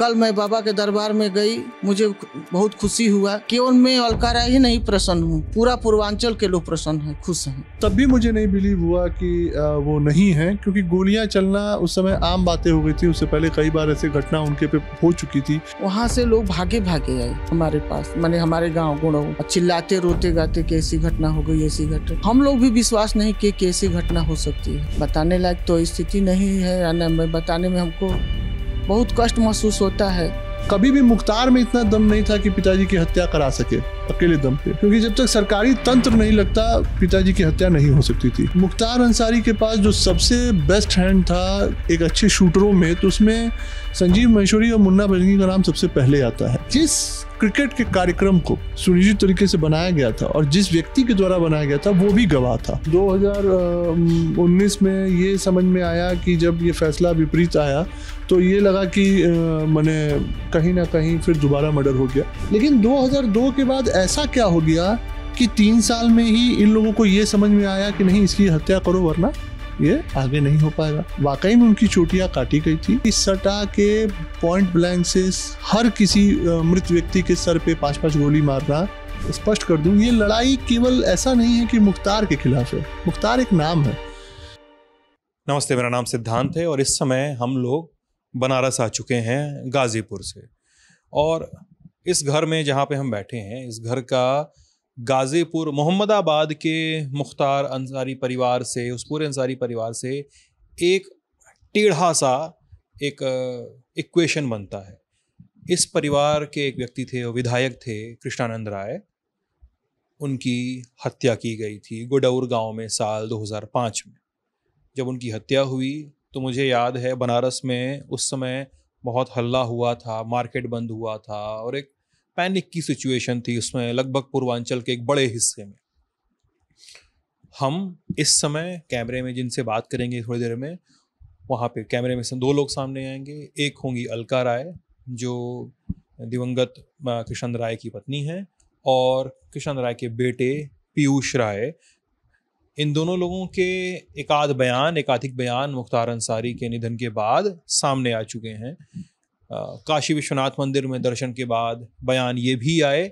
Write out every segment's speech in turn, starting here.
कल मैं बाबा के दरबार में गई मुझे बहुत खुशी हुआ केवल मैं अलकारा ही नहीं प्रसन्न हूँ पूरा पूर्वांचल के लोग प्रसन्न हैं खुश हैं तब भी मुझे नहीं बिलीव हुआ कि वो नहीं है क्योंकि गोलियां चलना उस समय आम बातें हो गई थी उससे पहले कई बार ऐसी घटना उनके पे हो चुकी थी वहाँ से लोग भागे भागे आए हमारे पास मैंने हमारे गाँव गुड़ो चिल्लाते रोते गाते कैसी घटना हो गई ऐसी घटना हम लोग भी विश्वास नहीं किए कैसी घटना हो सकती है बताने लायक तो स्थिति नहीं है न बताने में हमको बहुत कष्ट महसूस होता है कभी भी मुख्तार में इतना दम नहीं था कि पिताजी की हत्या करा सके अकेले दम पे क्योंकि जब तक सरकारी तंत्र नहीं लगता पिताजी की हत्या नहीं हो सकती थी मुख्तार अंसारी के पास जो सबसे बेस्ट हैंड था एक अच्छे शूटरों में तो उसमें संजीव महेश्वरी और मुन्ना बजरंगी का नाम सबसे पहले आता है जिस क्रिकेट के कार्यक्रम को सुनिश्चित तरीके से बनाया गया था और जिस व्यक्ति के द्वारा बनाया गया था वो भी गवाह था 2019 में ये समझ में आया कि जब ये फैसला विपरीत आया तो ये लगा कि मैंने कहीं ना कहीं फिर दोबारा मर्डर हो गया लेकिन 2002 के बाद ऐसा क्या हो गया कि तीन साल में ही इन लोगों को ये समझ में आया कि नहीं इसकी हत्या करो वरना ये आगे नहीं हो पाएगा वाकई में उनकी चोटियां काटी गई थी इस सटा के पॉइंट ब्लैंक से हर किसी मृत व्यक्ति के सर पे पांच पांच गोली मारना स्पष्ट कर दूं ये लड़ाई केवल ऐसा नहीं है कि मुख्तार के खिलाफ है मुख्तार एक नाम है नमस्ते मेरा नाम सिद्धांत है और इस समय हम लोग बनारस आ चुके हैं गाजीपुर से और इस घर में जहाँ पे हम बैठे हैं इस घर का गाज़ीपुर मोहम्मदाबाद के मुख्तार अंसारी परिवार से उस पूरे अंसारी परिवार से एक टेढ़ा सा एक इक्वेशन बनता है इस परिवार के एक व्यक्ति थे विधायक थे कृष्णानंद राय उनकी हत्या की गई थी गुडौर गांव में साल 2005 में जब उनकी हत्या हुई तो मुझे याद है बनारस में उस समय बहुत हल्ला हुआ था मार्केट बंद हुआ था और एक पैनिक की सिचुएशन थी उसमें लगभग पूर्वांचल के एक बड़े हिस्से में हम इस समय कैमरे में जिनसे बात करेंगे थोड़ी देर में वहाँ पे कैमरे में दो लोग सामने आएंगे एक होंगी अलका राय जो दिवंगत किशन राय की पत्नी हैं और किशन राय के बेटे पीयूष राय इन दोनों लोगों के एकाध बयान एकाधिक बयान मुख्तार अंसारी के निधन के बाद सामने आ चुके हैं काशी विश्वनाथ मंदिर में दर्शन के बाद बयान ये भी आए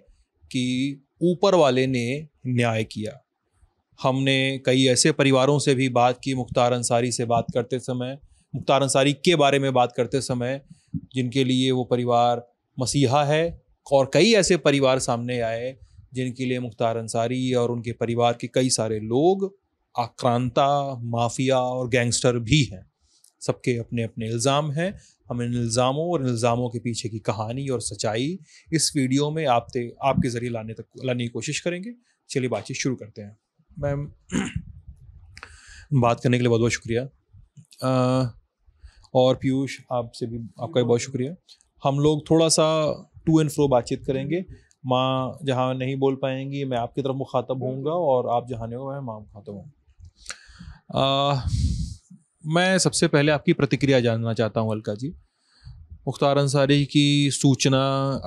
कि ऊपर वाले ने न्याय किया हमने कई ऐसे परिवारों से भी बात की मुख्तार अंसारी से बात करते समय मुख्तार अंसारी के बारे में बात करते समय जिनके लिए वो परिवार मसीहा है और कई ऐसे परिवार सामने आए जिनके लिए मुख्तार अंसारी और उनके परिवार के कई सारे लोग आक्रांता माफिया और गैंगस्टर भी हैं सबके अपने अपने इल्ज़ाम हैं हम इन इल्ज़ामों और इल्ज़ामों के पीछे की कहानी और सच्चाई इस वीडियो में आपते आपके ज़रिए लाने तक लाने की कोशिश करेंगे चलिए बातचीत शुरू करते हैं मैम बात करने के लिए बहुत बहुत शुक्रिया आ, और पीयूष आपसे भी आपका भी बहुत शुक्रिया हम लोग थोड़ा सा टू एंड फ्रो बातचीत करेंगे माँ जहाँ नहीं बोल पाएंगी मैं आपकी तरफ मुखातब होऊंगा और आप जहाँ नहीं हो मैं माँ मुखातब हूँ मैं सबसे पहले आपकी प्रतिक्रिया जानना चाहता हूँ अलका जी मुख्तार अंसारी की सूचना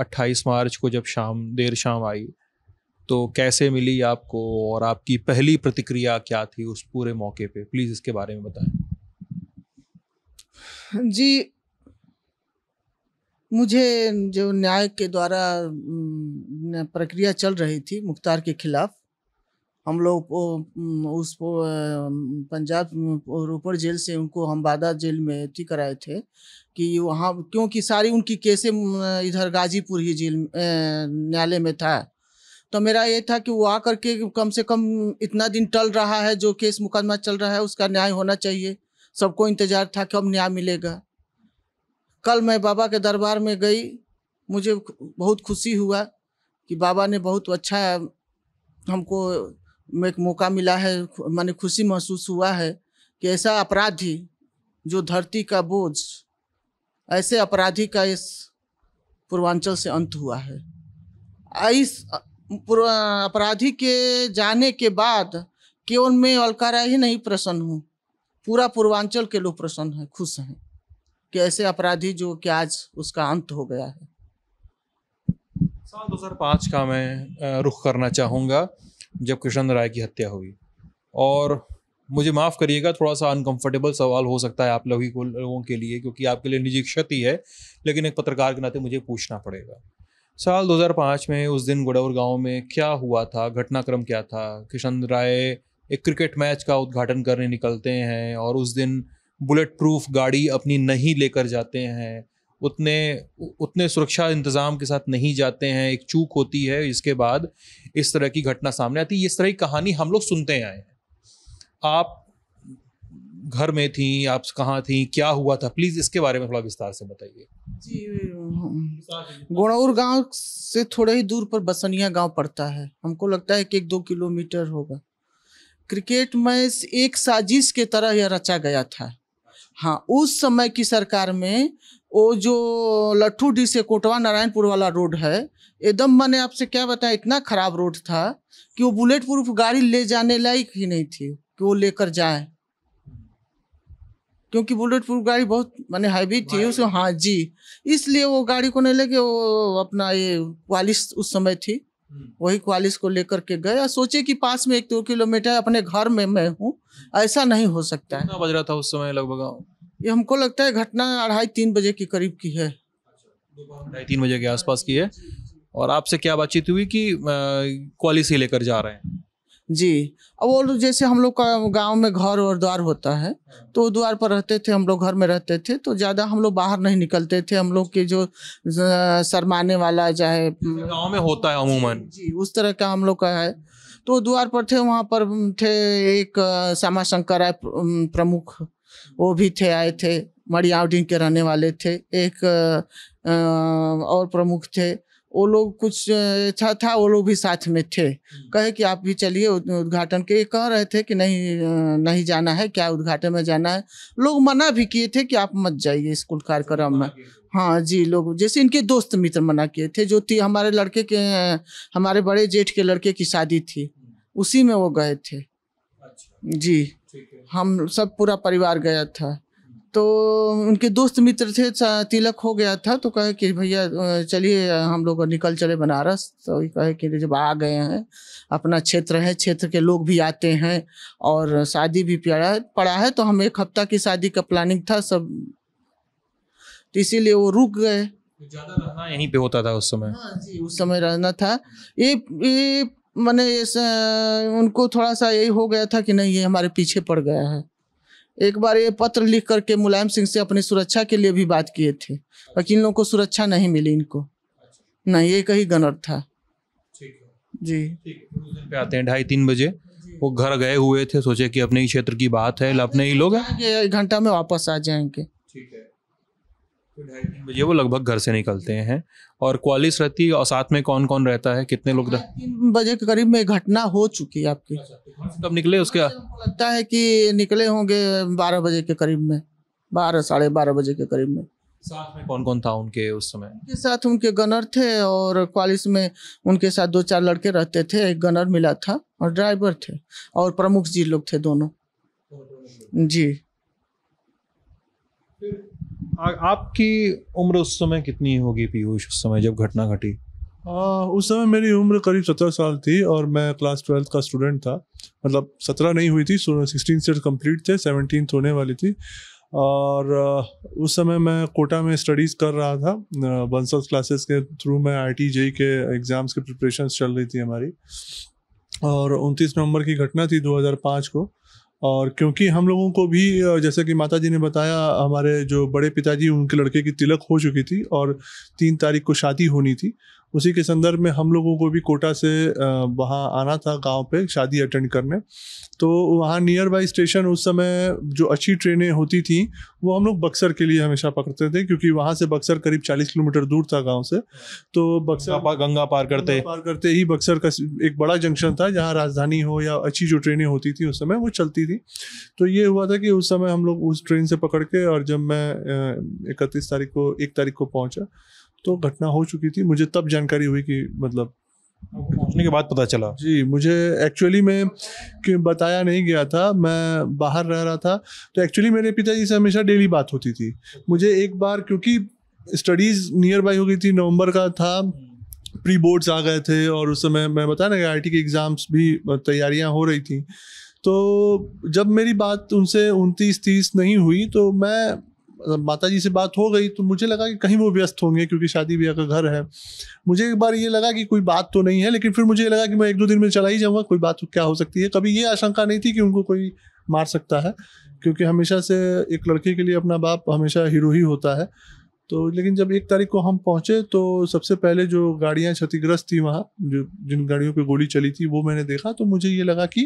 28 मार्च को जब शाम देर शाम आई तो कैसे मिली आपको और आपकी पहली प्रतिक्रिया क्या थी उस पूरे मौके पे प्लीज़ इसके बारे में बताएं जी मुझे जो न्याय के द्वारा प्रक्रिया चल रही थी मुख्तार के खिलाफ हम लोग उस पंजाब रोपड़ जेल से उनको हम बादा जेल में एंट्री कराए थे कि वहाँ क्योंकि सारी उनकी केसें इधर गाजीपुर ही जेल न्यायालय में था तो मेरा ये था कि वो आ करके कम से कम इतना दिन टल रहा है जो केस मुकदमा चल रहा है उसका न्याय होना चाहिए सबको इंतज़ार था कि अब न्याय मिलेगा कल मैं बाबा के दरबार में गई मुझे बहुत खुशी हुआ कि बाबा ने बहुत अच्छा हमको में एक मौका मिला है मैंने खुशी महसूस हुआ है कि ऐसा अपराधी जो धरती का बोझ ऐसे अपराधी का इस पूर्वांचल से अंत हुआ है इस अपराधी के जाने के बाद केवल मैं अलकारा ही नहीं प्रसन्न हूँ पूरा पूर्वांचल के लोग प्रसन्न हैं खुश हैं कि ऐसे अपराधी जो कि आज उसका अंत हो गया है साल 2005 का मैं रुख करना चाहूँगा जब कृष्ण राय की हत्या हुई और मुझे माफ़ करिएगा थोड़ा सा अनकंफर्टेबल सवाल हो सकता है आप लोगों को लोगों के लिए क्योंकि आपके लिए निजी क्षति है लेकिन एक पत्रकार के नाते मुझे पूछना पड़ेगा साल 2005 में उस दिन गुड़ौर गांव में क्या हुआ था घटनाक्रम क्या था किशन राय एक क्रिकेट मैच का उद्घाटन करने निकलते हैं और उस दिन बुलेट प्रूफ गाड़ी अपनी नहीं लेकर जाते हैं उतने उतने सुरक्षा इंतज़ाम के साथ नहीं जाते हैं एक चूक होती है इसके बाद इस तरह की घटना सामने आती है इस तरह की कहानी हम लोग सुनते आए हैं आप घर में थी आप कहाँ थी क्या हुआ था प्लीज इसके बारे में थोड़ा विस्तार से बताइए गोड़ाऊर गांव से थोड़ा ही दूर पर बसनिया गांव पड़ता है हमको लगता है कि एक दो किलोमीटर होगा क्रिकेट मैच एक साजिश के तरह यह रचा गया था हाँ उस समय की सरकार में वो जो लट्ठू डी से कोटवा नारायणपुर वाला रोड है एकदम मैंने आपसे क्या बताया इतना खराब रोड था कि वो बुलेट प्रूफ गाड़ी ले जाने लायक ही नहीं थी कि वो लेकर जाए क्योंकि बुलेट प्रूफ गाड़ी बहुत मैंने हैवी थी उसमें हाँ जी इसलिए वो गाड़ी को नहीं लेके वो अपना ये क्वालिस उस समय थी हम्म। वही क्वालिस को लेकर के गए और सोचे कि पास में एक दो किलोमीटर अपने घर में मैं हूँ ऐसा नहीं हो सकता है बज रहा था उस समय लगभग ये हमको लगता है घटना अढ़ाई तीन बजे के करीब की है ढाई तीन बजे के आसपास की है और आपसे क्या बातचीत हुई कि क्वाली से लेकर जा रहे हैं जी अब वो जैसे हम लोग का गांव में घर और द्वार होता है तो द्वार पर रहते थे हम लोग घर में रहते थे तो ज़्यादा हम लोग बाहर नहीं निकलते थे हम लोग के जो शरमाने वाला चाहे अच्छा, गांव में होता है अमूमन जी, जी उस तरह का हम लोग का है तो द्वार पर थे वहाँ पर थे एक श्यामा शंकर प्रमुख वो भी थे आए थे मड़ियावडिंग के रहने वाले थे एक आ, और प्रमुख थे वो लोग कुछ था था वो लोग भी साथ में थे हम्म। कहे कि आप भी चलिए उद्घाटन के कह रहे थे कि नहीं नहीं जाना है क्या उद्घाटन में जाना है लोग मना भी किए थे कि आप मत जाइए स्कूल अच्छा, कार्यक्रम में हाँ जी लोग जैसे इनके दोस्त मित्र मना किए थे जो थी हमारे लड़के के हमारे बड़े जेठ के लड़के की शादी थी हम्म। उसी में वो गए थे अच्छा। जी हम सब पूरा परिवार गया था तो उनके दोस्त मित्र थे तिलक हो गया था तो कहे कि भैया चलिए हम लोग निकल चले बनारस तो कहे कि जब आ गए हैं अपना क्षेत्र है क्षेत्र के लोग भी आते हैं और शादी भी प्यारा पड़ा है तो हम एक हफ्ता की शादी का प्लानिंग था सब तो इसीलिए वो रुक गए ज़्यादा रहना यहीं पे होता था उस समय हाँ जी उस समय रहना था ये ये मैंने उनको थोड़ा सा यही हो गया था कि नहीं ये हमारे पीछे पड़ गया है एक बार ये पत्र लिख करके मुलायम सिंह से अपनी सुरक्षा के लिए भी बात किए थे बाकी इन लोगों को सुरक्षा नहीं मिली इनको ना ये कहीं गनर था जी पे आते हैं ढाई तीन बजे वो घर गए हुए थे सोचे कि अपने ही क्षेत्र की बात है अपने ही लोग एक घंटा में वापस आ जाएंगे ठीक है ये वो लगभग घर से निकलते हैं और क्वालिस रहती है और साथ में कौन कौन रहता है कितने लोग तीन बजे के करीब में घटना हो चुकी है आपकी अच्छा, तो कब निकले उसके लगता है कि निकले होंगे बारह बजे के करीब में बारह साढ़े बारह बजे के करीब में साथ में कौन कौन था उनके उस समय उनके साथ उनके गनर थे और क्वालिस में उनके साथ दो चार लड़के रहते थे एक गनर मिला था और ड्राइवर थे और प्रमुख जी लोग थे दोनों जी आपकी उम्र उस समय कितनी होगी पीयूष उस समय जब घटना घटी उस समय मेरी उम्र करीब सत्रह साल थी और मैं क्लास ट्वेल्थ का स्टूडेंट था मतलब सत्रह नहीं हुई थी सिक्सटीन से कंप्लीट थे सेवनटीन होने वाली थी और उस समय मैं कोटा में स्टडीज़ कर रहा था बंसल क्लासेस के थ्रू मैं आई टी जेई के एग्ज़ाम्स के प्रिपरेशन चल रही थी हमारी और 29 नवंबर की घटना थी 2005 को और क्योंकि हम लोगों को भी जैसे कि माता जी ने बताया हमारे जो बड़े पिताजी उनके लड़के की तिलक हो चुकी थी और तीन तारीख को शादी होनी थी उसी के संदर्भ में हम लोगों को भी कोटा से वहाँ आना था गांव पे शादी अटेंड करने तो वहाँ नियर बाई स्टेशन उस समय जो अच्छी ट्रेनें होती थी वो हम लोग बक्सर के लिए हमेशा पकड़ते थे क्योंकि वहाँ से बक्सर करीब 40 किलोमीटर दूर था गांव से तो बक्सर गंगा, गंगा पार करते गंगा पार करते ही बक्सर का एक बड़ा जंक्शन था जहाँ राजधानी हो या अच्छी जो ट्रेनें होती थी उस समय वो चलती थी तो ये हुआ था कि उस समय हम लोग उस ट्रेन से पकड़ के और जब मैं इकतीस तारीख को एक तारीख को पहुँचा तो घटना हो चुकी थी मुझे तब जानकारी हुई कि मतलब पहुंचने के बाद पता चला जी मुझे एक्चुअली में कि बताया नहीं गया था मैं बाहर रह रहा था तो एक्चुअली मेरे पिताजी से हमेशा डेली बात होती थी मुझे एक बार क्योंकि स्टडीज़ नियर बाई हो गई थी नवंबर का था प्री बोर्ड्स आ गए थे और उस समय मैं बताया ना आई के एग्ज़ाम्स भी तैयारियां हो रही थी तो जब मेरी बात उनसे उनतीस तीस नहीं हुई तो मैं मतलब माता जी से बात हो गई तो मुझे लगा कि कहीं वो व्यस्त होंगे क्योंकि शादी ब्याह का घर है मुझे एक बार ये लगा कि कोई बात तो नहीं है लेकिन फिर मुझे लगा कि मैं एक दो दिन में चला ही जाऊँगा कोई बात क्या हो सकती है कभी ये आशंका नहीं थी कि उनको कोई मार सकता है क्योंकि हमेशा से एक लड़के के लिए अपना बाप हमेशा हीरो ही होता है तो लेकिन जब एक तारीख को हम पहुंचे तो सबसे पहले जो गाड़ियां क्षतिग्रस्त थी वहाँ जो जिन गाड़ियों पे गोली चली थी वो मैंने देखा तो मुझे ये लगा कि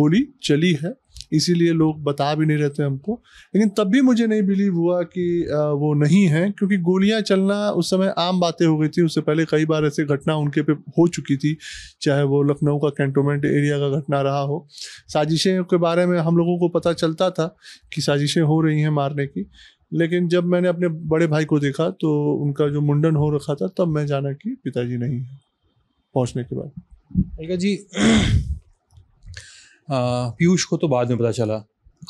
गोली चली है इसीलिए लोग बता भी नहीं रहते हमको लेकिन तब भी मुझे नहीं बिलीव हुआ कि वो नहीं है क्योंकि गोलियां चलना उस समय आम बातें हो गई थी उससे पहले कई बार ऐसे घटना उनके पे हो चुकी थी चाहे वो लखनऊ का कैंटोनमेंट एरिया का घटना रहा हो साजिशें के बारे में हम लोगों को पता चलता था कि साजिशें हो रही हैं मारने की लेकिन जब मैंने अपने बड़े भाई को देखा तो उनका जो मुंडन हो रखा था तब मैं जाना कि पिताजी नहीं है पहुँचने के बाद जी पीयूष को तो बाद में पता चला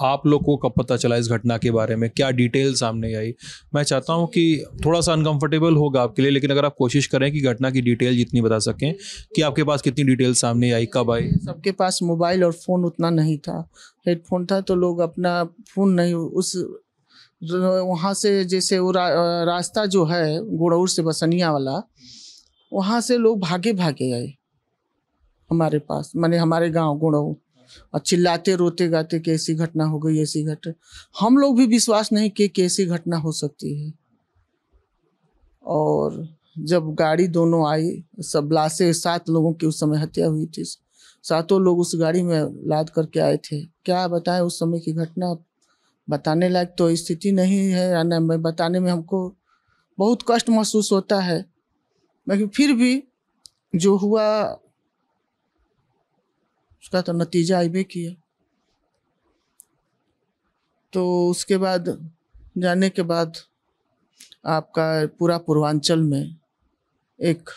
आप लोग को कब पता चला इस घटना के बारे में क्या डिटेल सामने आई मैं चाहता हूँ कि थोड़ा सा अनकंफर्टेबल होगा आपके लिए लेकिन अगर आप कोशिश करें कि घटना की डिटेल जितनी बता सकें कि आपके पास कितनी डिटेल सामने आई कब आई सबके पास मोबाइल और फ़ोन उतना नहीं था हेडफोन था तो लोग अपना फ़ोन नहीं उस वहाँ से जैसे वो रा, रास्ता जो है गुड़ौर से बसनिया वाला वहाँ से लोग भागे भागे आए हमारे पास मैंने हमारे गाँव गुड़ौर और चिल्लाते रोते गाते कि ऐसी घटना हो गई ऐसी घटना हम लोग भी विश्वास नहीं किए कि ऐसी घटना हो सकती है और जब गाड़ी दोनों आई सब लाशें सात लोगों की उस समय हत्या हुई थी सातों लोग उस गाड़ी में लाद करके आए थे क्या बताएं उस समय की घटना बताने लायक तो स्थिति नहीं है ना मैं बताने में हमको बहुत कष्ट महसूस होता है लेकिन फिर भी जो हुआ उसका तो नतीजा आईबे किया तो उसके बाद जाने के बाद आपका पूरा पूर्वांचल में एक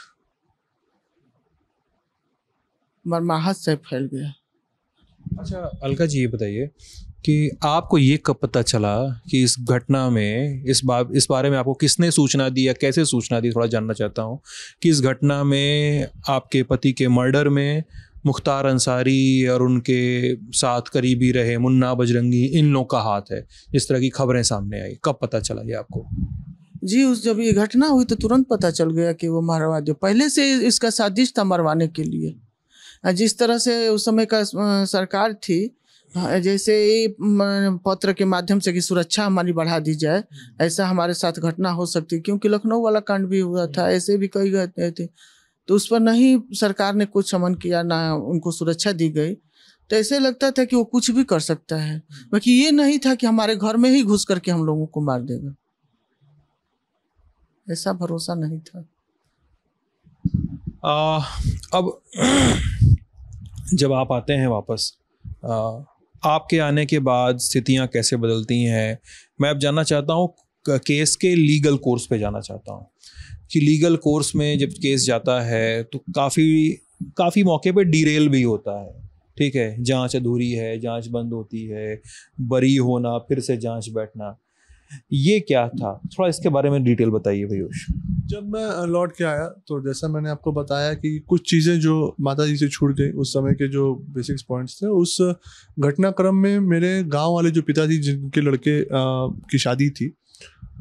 मरमाहत से फैल गया अच्छा अलका जी ये बताइए कि आपको ये कब पता चला कि इस घटना में इस बा इस बारे में आपको किसने सूचना दी या कैसे सूचना दी थोड़ा जानना चाहता हूँ कि इस घटना में आपके पति के मर्डर में मुख्तार अंसारी और उनके साथ करीबी रहे मुन्ना बजरंगी इन लोगों का हाथ है इस तरह की खबरें सामने आई कब पता चला ये आपको जी उस जब ये घटना हुई तो तुरंत पता चल गया कि वो मारवा दो पहले से इसका साजिश था मरवाने के लिए जिस तरह से उस समय का सरकार थी जैसे पत्र के माध्यम से कि सुरक्षा हमारी बढ़ा दी जाए ऐसा हमारे साथ घटना हो सकती क्योंकि लखनऊ वाला कांड भी हुआ था ऐसे भी कई थे तो उस पर ना ही सरकार ने कुछ समन किया ना उनको सुरक्षा दी गई तो ऐसे लगता था कि वो कुछ भी कर सकता है बाकी ये नहीं था कि हमारे घर में ही घुस करके हम लोगों को मार देगा ऐसा भरोसा नहीं था आ, अब जब आप आते हैं वापस आ, आपके आने के बाद स्थितियां कैसे बदलती हैं मैं अब जानना चाहता हूँ केस के लीगल कोर्स पे जाना चाहता हूँ कि लीगल कोर्स में जब केस जाता है तो काफ़ी काफ़ी मौके पे डीरेल भी होता है ठीक है जांच अधूरी है जांच बंद होती है बरी होना फिर से जांच बैठना ये क्या था थोड़ा इसके बारे में डिटेल बताइए भयूष जब मैं लौट के आया तो जैसा मैंने आपको बताया कि कुछ चीज़ें जो माता जी से छूट गई उस समय के जो बेसिक्स पॉइंट्स थे उस घटनाक्रम में मेरे गांव वाले जो पिताजी जिनके लड़के आ, की शादी थी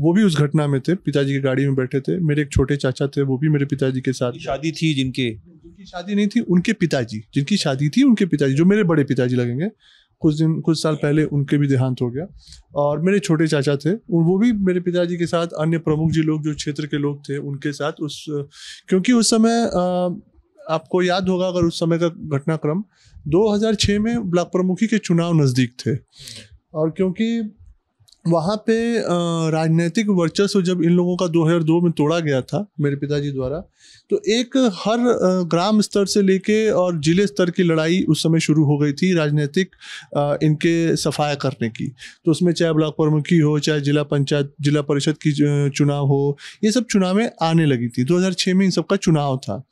वो भी उस घटना में थे पिताजी की गाड़ी में बैठे थे मेरे एक छोटे चाचा थे वो भी मेरे पिताजी के साथ शादी थी जिनके जिनकी शादी नहीं थी उनके पिताजी जिनकी शादी थी उनके पिताजी जो मेरे बड़े पिताजी लगेंगे कुछ दिन कुछ साल पहले उनके भी देहांत हो गया और मेरे छोटे चाचा थे और वो भी मेरे पिताजी के साथ अन्य प्रमुख जी लोग जो क्षेत्र के लोग थे उनके साथ उस क्योंकि उस समय आपको याद होगा अगर उस समय का घटनाक्रम 2006 में ब्लॉक प्रमुखी के चुनाव नज़दीक थे और क्योंकि वहाँ पे राजनीतिक वर्चस्व जब इन लोगों का 2002 में तोड़ा गया था मेरे पिताजी द्वारा तो एक हर ग्राम स्तर से लेके और जिले स्तर की लड़ाई उस समय शुरू हो गई थी राजनीतिक इनके सफाया करने की तो उसमें चाहे ब्लॉक प्रमुखी हो चाहे जिला पंचायत जिला परिषद की चुनाव हो ये सब चुनावें आने लगी थी 2006 में इन सबका चुनाव था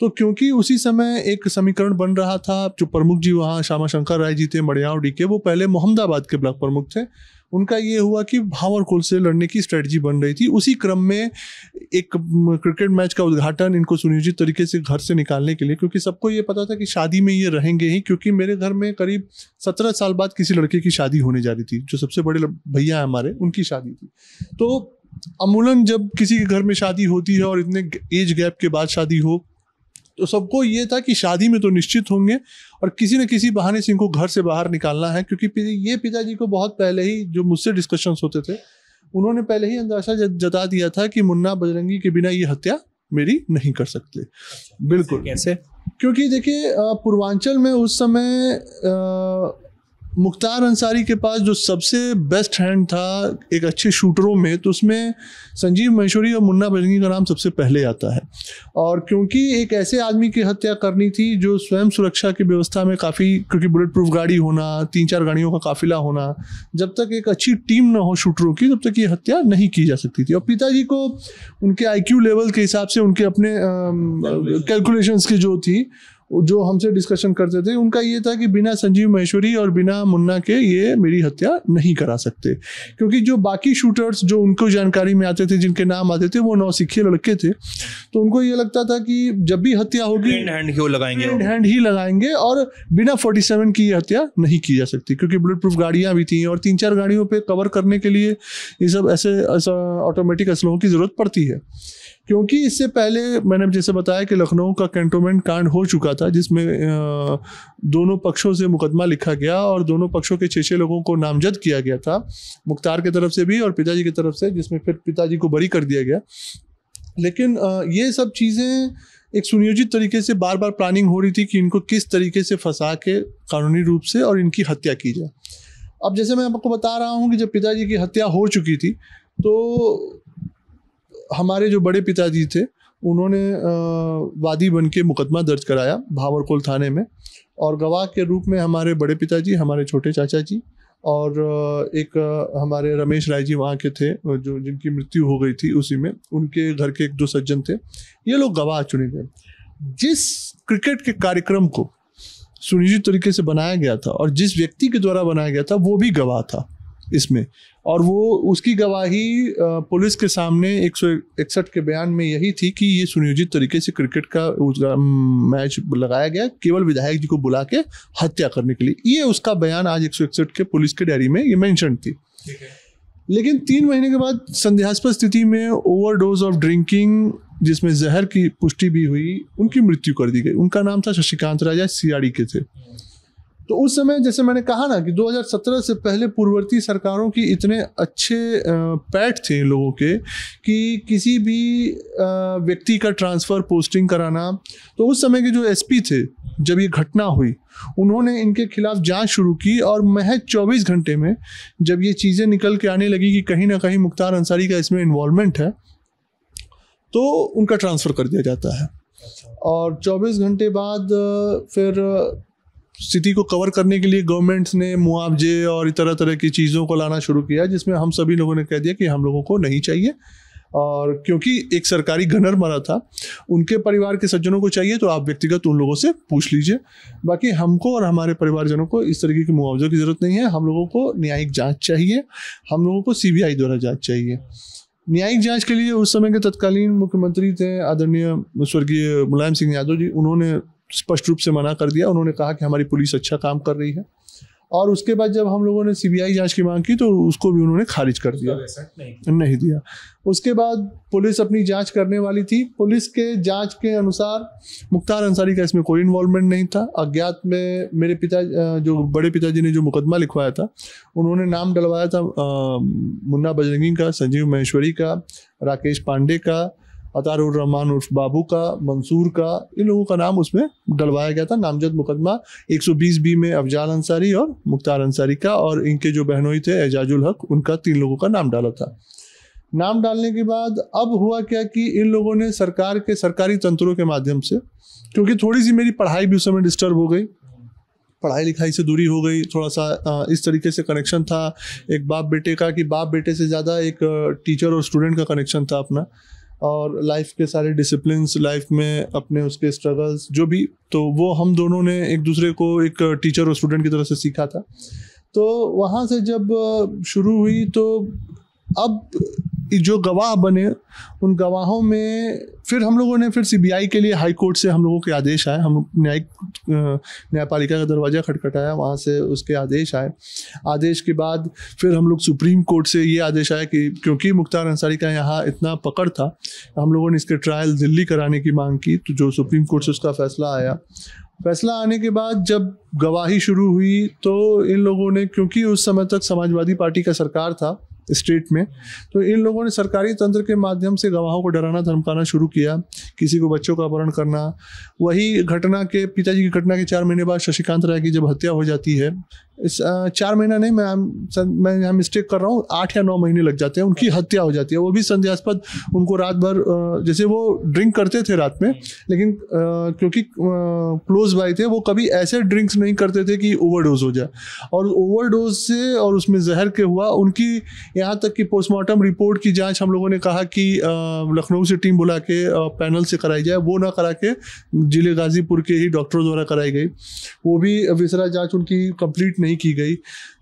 तो क्योंकि उसी समय एक समीकरण बन रहा था जो प्रमुख जी वहाँ श्यामा शंकर राय जी थे मड़ियाव डी के वो पहले मोहम्मदाबाद के ब्लॉक प्रमुख थे उनका ये हुआ कि भाव और कोल से लड़ने की स्ट्रेटजी बन रही थी उसी क्रम में एक क्रिकेट मैच का उद्घाटन इनको सुनियोजित तरीके से घर से निकालने के लिए क्योंकि सबको ये पता था कि शादी में ये रहेंगे ही क्योंकि मेरे घर में करीब सत्रह साल बाद किसी लड़के की शादी होने जा रही थी जो सबसे बड़े भैया हैं हमारे उनकी शादी थी तो अमूलन जब किसी के घर में शादी होती है और इतने एज गैप के बाद शादी हो तो सबको ये था कि शादी में तो निश्चित होंगे और किसी न किसी बहाने से इनको घर से बाहर निकालना है क्योंकि ये पिताजी को बहुत पहले ही जो मुझसे डिस्कशन होते थे उन्होंने पहले ही अंदाजा जता दिया था कि मुन्ना बजरंगी के बिना ये हत्या मेरी नहीं कर सकते अच्छा, बिल्कुल कैसे क्योंकि देखिए पूर्वांचल में उस समय आ, मुख्तार अंसारी के पास जो सबसे बेस्ट हैंड था एक अच्छे शूटरों में तो उसमें संजीव महेश्वरी और मुन्ना बजरंगी का नाम सबसे पहले आता है और क्योंकि एक ऐसे आदमी की हत्या करनी थी जो स्वयं सुरक्षा की व्यवस्था में काफ़ी क्योंकि बुलेट प्रूफ गाड़ी होना तीन चार गाड़ियों का काफिला होना जब तक एक अच्छी टीम ना हो शूटरों की तब तक ये हत्या नहीं की जा सकती थी और पिताजी को उनके आई लेवल के हिसाब से उनके अपने कैलकुलेशंस की जो थी जो हमसे डिस्कशन करते थे उनका ये था कि बिना संजीव महेश्वरी और बिना मुन्ना के ये मेरी हत्या नहीं करा सकते क्योंकि जो बाकी शूटर्स जो उनको जानकारी में आते थे जिनके नाम आते थे वो नौसिखिए लड़के थे तो उनको ये लगता था कि जब भी हत्या होगी हैंड क्यों लगाएंगे हैंड ही लगाएंगे और बिना फोर्टी सेवन की ये हत्या नहीं की जा सकती क्योंकि बुलेट प्रूफ गाड़ियाँ भी थी और तीन चार गाड़ियों पर कवर करने के लिए ये सब ऐसे ऐसा ऑटोमेटिक असलों की ज़रूरत पड़ती है क्योंकि इससे पहले मैंने जैसे बताया कि लखनऊ का कैंटोनमेंट कांड हो चुका था जिसमें दोनों पक्षों से मुकदमा लिखा गया और दोनों पक्षों के छः छः लोगों को नामजद किया गया था मुख्तार की तरफ से भी और पिताजी की तरफ से जिसमें फिर पिताजी को बरी कर दिया गया लेकिन ये सब चीज़ें एक सुनियोजित तरीके से बार बार प्लानिंग हो रही थी कि इनको किस तरीके से फंसा के कानूनी रूप से और इनकी हत्या की जाए अब जैसे मैं आपको बता रहा हूँ कि जब पिताजी की हत्या हो चुकी थी तो हमारे जो बड़े पिताजी थे उन्होंने वादी बन के मुकदमा दर्ज कराया भावरकोल थाने में और गवाह के रूप में हमारे बड़े पिताजी हमारे छोटे चाचा जी और एक हमारे रमेश राय जी वहाँ के थे जो जिनकी मृत्यु हो गई थी उसी में उनके घर के एक दो सज्जन थे ये लोग गवाह चुने गए जिस क्रिकेट के कार्यक्रम को सुनियोजित तरीके से बनाया गया था और जिस व्यक्ति के द्वारा बनाया गया था वो भी गवाह था इसमें और वो उसकी गवाही पुलिस के सामने एक सौ इकसठ के बयान में यही थी कि ये सुनियोजित तरीके से क्रिकेट का मैच लगाया गया केवल विधायक जी को बुला के हत्या करने के लिए ये उसका बयान आज एक सौ इकसठ के पुलिस के डायरी में ये मैंशन थी लेकिन तीन महीने के बाद संध्यास्पद स्थिति में ओवरडोज ऑफ ड्रिंकिंग जिसमें जहर की पुष्टि भी हुई उनकी मृत्यु कर दी गई उनका नाम था शशिकांत राजा सियाड़ी के थे तो उस समय जैसे मैंने कहा ना कि 2017 से पहले पूर्ववर्ती सरकारों की इतने अच्छे पैट थे लोगों के कि किसी भी व्यक्ति का ट्रांसफ़र पोस्टिंग कराना तो उस समय के जो एसपी थे जब ये घटना हुई उन्होंने इनके खिलाफ जांच शुरू की और महज 24 घंटे में जब ये चीज़ें निकल के आने लगी कि कहीं ना कहीं मुख्तार अंसारी का इसमें इन्वॉल्वमेंट है तो उनका ट्रांसफ़र कर दिया जाता है और 24 घंटे बाद फिर स्थिति को कवर करने के लिए गवर्नमेंट्स ने मुआवजे और तरह तरह की चीज़ों को लाना शुरू किया जिसमें हम सभी लोगों ने कह दिया कि हम लोगों को नहीं चाहिए और क्योंकि एक सरकारी गनर मरा था उनके परिवार के सज्जनों को चाहिए तो आप व्यक्तिगत उन लोगों से पूछ लीजिए बाकी हमको और हमारे परिवारजनों को इस तरीके के मुआवजों की ज़रूरत नहीं है हम लोगों को न्यायिक जाँच चाहिए हम लोगों को सी द्वारा जाँच चाहिए न्यायिक जांच के लिए उस समय के तत्कालीन मुख्यमंत्री थे आदरणीय स्वर्गीय मुलायम सिंह यादव जी उन्होंने स्पष्ट रूप से मना कर दिया उन्होंने कहा कि हमारी पुलिस अच्छा काम कर रही है और उसके बाद जब हम लोगों ने सीबीआई जांच की मांग की तो उसको भी उन्होंने खारिज कर दिया नहीं।, नहीं दिया उसके बाद पुलिस अपनी जांच करने वाली थी पुलिस के जांच के अनुसार मुख्तार अंसारी का इसमें कोई इन्वॉल्वमेंट नहीं था अज्ञात में मेरे पिता जो बड़े पिताजी ने जो मुकदमा लिखवाया था उन्होंने नाम डलवाया था मुन्ना बजरंगी का संजीव महेश्वरी का राकेश पांडे का अतारहमान उर्फ बाबू का मंसूर का इन लोगों का नाम उसमें डलवाया गया था नामजद मुकदमा 120 बी में अफजाल अंसारी और मुख्तार अंसारी का और इनके जो बहनोई थे एजाजुल हक उनका तीन लोगों का नाम डाला था नाम डालने के बाद अब हुआ क्या कि इन लोगों ने सरकार के सरकारी तंत्रों के माध्यम से क्योंकि थोड़ी सी मेरी पढ़ाई भी उस समय डिस्टर्ब हो गई पढ़ाई लिखाई से दूरी हो गई थोड़ा सा इस तरीके से कनेक्शन था एक बाप बेटे का कि बाप बेटे से ज़्यादा एक टीचर और स्टूडेंट का कनेक्शन था अपना और लाइफ के सारे डिसिप्लिन लाइफ में अपने उसके स्ट्रगल्स जो भी तो वो हम दोनों ने एक दूसरे को एक टीचर और स्टूडेंट की तरह से सीखा था तो वहाँ से जब शुरू हुई तो अब जो गवाह बने उन गवाहों में फिर हम लोगों ने फिर सीबीआई के लिए हाई कोर्ट से हम लोगों के आदेश आए हम न्यायिक न्यायपालिका का दरवाज़ा खटखटाया वहाँ से उसके आदेश आए आदेश के बाद फिर हम लोग सुप्रीम कोर्ट से ये आदेश आया कि क्योंकि मुख्तार अंसारी का यहाँ इतना पकड़ था हम लोगों ने इसके ट्रायल दिल्ली कराने की मांग की तो जो सुप्रीम कोर्ट से उसका फैसला आया फैसला आने के बाद जब गवाही शुरू हुई तो इन लोगों ने क्योंकि उस समय तक समाजवादी पार्टी का सरकार था स्टेट में तो इन लोगों ने सरकारी तंत्र के माध्यम से गवाहों को डराना धमकाना शुरू किया किसी को बच्चों का अपहरण करना वही घटना के पिताजी की घटना के चार महीने बाद शशिकांत राय की जब हत्या हो जाती है चार महीना नहीं मैं मैं यहाँ मिस्टेक कर रहा हूँ आठ या नौ महीने लग जाते हैं उनकी हाँ। हत्या हो जाती है वो भी संध्यास्पद उनको रात भर जैसे वो ड्रिंक करते थे रात में लेकिन क्योंकि क्लोज बाई थे वो कभी ऐसे ड्रिंक्स नहीं करते थे कि ओवरडोज हो जाए और ओवरडोज से और उसमें जहर के हुआ उनकी यहाँ तक कि पोस्टमार्टम रिपोर्ट की जाँच हम लोगों ने कहा कि लखनऊ से टीम बुला के पैनल से कराई जाए वो ना करा के जिले गाजीपुर के ही डॉक्टरों द्वारा कराई गई वो भी विसरा जाँच उनकी कंप्लीट नहीं नहीं की गई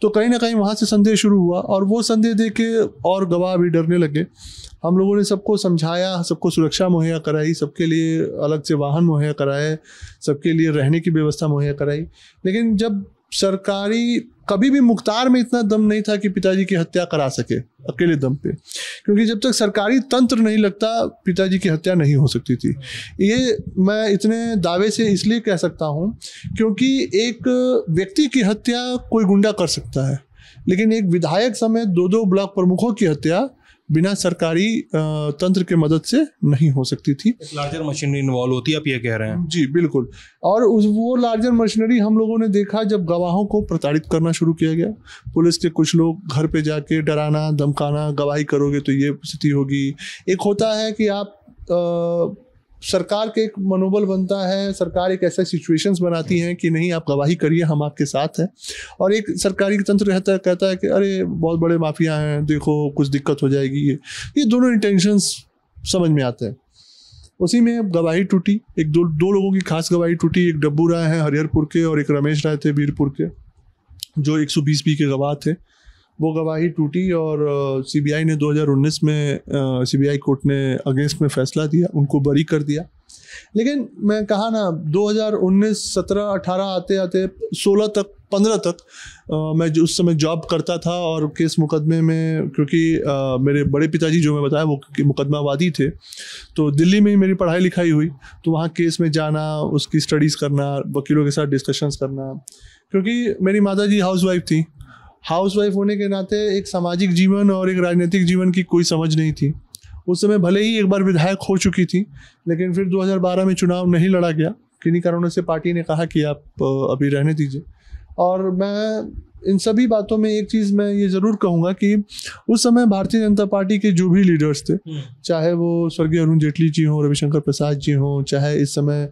तो कहीं ना कहीं वहाँ से संदेह शुरू हुआ और वो संदेह दे के और गवाह भी डरने लगे हम लोगों ने सबको समझाया सबको सुरक्षा मुहैया कराई सबके लिए अलग से वाहन मुहैया कराए सबके लिए रहने की व्यवस्था मुहैया कराई लेकिन जब सरकारी कभी भी मुख्तार में इतना दम नहीं था कि पिताजी की हत्या करा सके अकेले दम पे क्योंकि जब तक सरकारी तंत्र नहीं लगता पिताजी की हत्या नहीं हो सकती थी ये मैं इतने दावे से इसलिए कह सकता हूँ क्योंकि एक व्यक्ति की हत्या कोई गुंडा कर सकता है लेकिन एक विधायक समेत दो दो ब्लॉक प्रमुखों की हत्या बिना सरकारी तंत्र के मदद से नहीं हो सकती थी लार्जर मशीनरी इन्वॉल्व होती है आप ये कह रहे हैं जी बिल्कुल और उस वो लार्जर मशीनरी हम लोगों ने देखा जब गवाहों को प्रताड़ित करना शुरू किया गया पुलिस के कुछ लोग घर पे जाके डराना धमकाना गवाही करोगे तो ये स्थिति होगी एक होता है कि आप आ, सरकार के एक मनोबल बनता है सरकार एक ऐसा सिचुएशंस बनाती हैं कि नहीं आप गवाही करिए हम आपके साथ हैं और एक सरकारी तंत्र रहता है कहता है कि अरे बहुत बड़े माफिया हैं देखो कुछ दिक्कत हो जाएगी ये ये दोनों इंटेंशंस समझ में आते हैं उसी में गवाही टूटी एक दो दो लोगों की खास गवाही टूटी एक डब्बू राय हैं हरिहरपुर के और एक रमेश राय थे वीरपुर के जो 120 बी के गवाह थे वो गवाही टूटी और सीबीआई ने 2019 में सीबीआई कोर्ट ने अगेंस्ट में फैसला दिया उनको बरी कर दिया लेकिन मैं कहा ना 2019 17 18 आते आते 16 तक पंद्रह तक आ, मैं उस समय जॉब करता था और केस मुकदमे में क्योंकि आ, मेरे बड़े पिताजी जो मैं बताया वो मुकदमावादी थे तो दिल्ली में ही मेरी पढ़ाई लिखाई हुई तो वहाँ केस में जाना उसकी स्टडीज़ करना वकीलों के साथ डिस्कशंस करना क्योंकि मेरी माता जी हाउस वाइफ थी हाउसवाइफ होने के नाते एक सामाजिक जीवन और एक राजनीतिक जीवन की कोई समझ नहीं थी उस समय भले ही एक बार विधायक हो चुकी थी लेकिन फिर 2012 में चुनाव नहीं लड़ा गया किन्हीं कारणों से पार्टी ने कहा कि आप अभी रहने दीजिए और मैं इन सभी बातों में एक चीज़ मैं ये ज़रूर कहूँगा कि उस समय भारतीय जनता पार्टी के जो भी लीडर्स थे हम्म। चाहे वो स्वर्गीय अरुण जेटली जी हों रविशंकर प्रसाद जी हों चाहे इस समय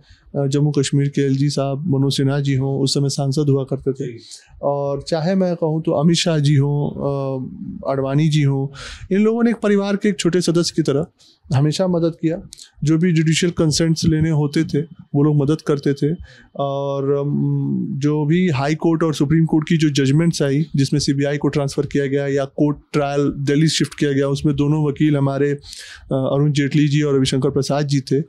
जम्मू कश्मीर के एलजी साहब मनोज सिन्हा जी हों उस समय सांसद हुआ करते थे और चाहे मैं कहूँ तो अमित शाह जी हों अडवाणी जी हों इन लोगों ने एक परिवार के एक छोटे सदस्य की तरह हमेशा मदद किया जो भी जुडिशियल कंसेंट्स लेने होते थे वो लोग मदद करते थे और जो भी हाई कोर्ट और सुप्रीम कोर्ट की जो जजमेंट्स आई जिसमें सीबीआई को ट्रांसफ़र किया गया या कोर्ट ट्रायल दिल्ली शिफ्ट किया गया उसमें दोनों वकील हमारे अरुण जेटली जी और रविशंकर प्रसाद जी थे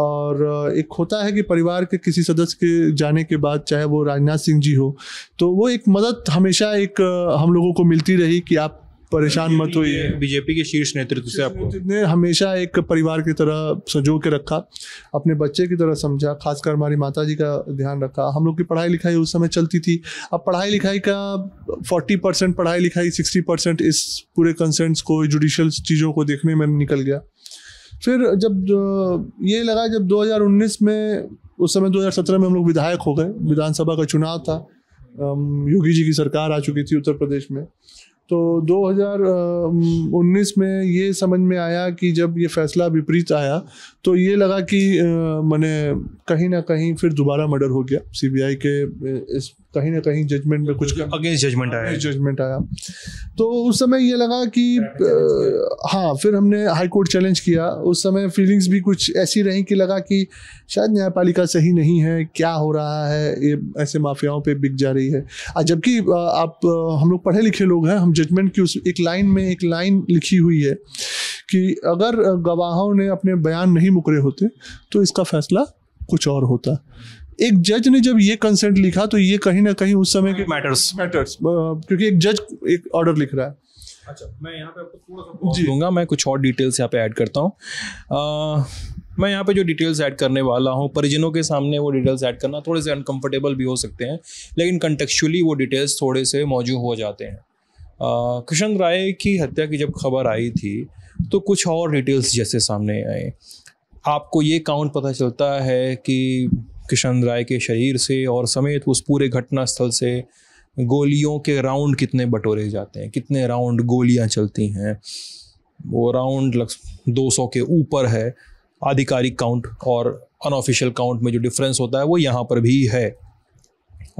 और एक होता है कि परिवार के किसी सदस्य के जाने के बाद चाहे वो राजनाथ सिंह जी हो तो वो एक एक मदद हमेशा एक हम लोगों को मिलती रही कि आप परेशान मत होइए बीजेपी के शीर्ष नेतृत्व से आपको ने हमेशा एक परिवार की तरह सजो के रखा अपने बच्चे की तरह समझा खासकर हमारी माता जी का ध्यान रखा हम लोग की पढ़ाई लिखाई उस समय चलती थी अब पढ़ाई लिखाई का फोर्टी परसेंट पढ़ाई लिखाई सिक्सटी परसेंट इस पूरे कंसर्न्स को जुडिशल चीज़ों को देखने में निकल गया फिर जब ये लगा जब 2019 में उस समय 2017 में हम लोग विधायक हो गए विधानसभा का चुनाव था योगी जी की सरकार आ चुकी थी उत्तर प्रदेश में तो 2019 में ये समझ में आया कि जब ये फैसला विपरीत आया तो ये लगा कि मैंने कहीं ना कहीं फिर दोबारा मर्डर हो गया सीबीआई के इस कहीं ना कहीं जजमेंट में कुछ अगेंस्ट जजमेंट आया जजमेंट आया तो उस समय ये लगा कि हाँ फिर हमने हाई कोर्ट चैलेंज किया उस समय फीलिंग्स भी कुछ ऐसी रही कि लगा कि शायद न्यायपालिका सही नहीं है क्या हो रहा है ये ऐसे माफियाओं पे बिक जा रही है जबकि आप हम लोग पढ़े लिखे लोग हैं हम जजमेंट की उस एक लाइन में एक लाइन लिखी हुई है कि अगर गवाहों ने अपने बयान नहीं मुकरे होते तो इसका फैसला कुछ और होता एक जज ने जब ये कंसेंट लिखा तो ये कहीं ना कहीं उस समय के मैटर्स मैटर्स क्योंकि एक जज एक ऑर्डर लिख रहा है अच्छा मैं यहाँ पे आपको थोड़ा सा दूंगा मैं कुछ और डिटेल्स यहाँ पे ऐड करता हूँ मैं यहाँ पे जो डिटेल्स ऐड करने वाला हूँ परिजनों के सामने वो डिटेल्स ऐड करना थोड़े से अनकंफर्टेबल भी हो सकते हैं लेकिन कंटेक्चुअली वो डिटेल्स थोड़े से मौजूद हो जाते हैं कृष्ण राय की हत्या की जब खबर आई थी तो कुछ और डिटेल्स जैसे सामने आए आपको ये काउंट पता चलता है कि किशन राय के शरीर से और समेत उस पूरे घटनास्थल से गोलियों के राउंड कितने बटोरे जाते हैं कितने राउंड गोलियां चलती हैं वो राउंड लग 200 के ऊपर है आधिकारिक काउंट और अनऑफिशियल काउंट में जो डिफरेंस होता है वो यहाँ पर भी है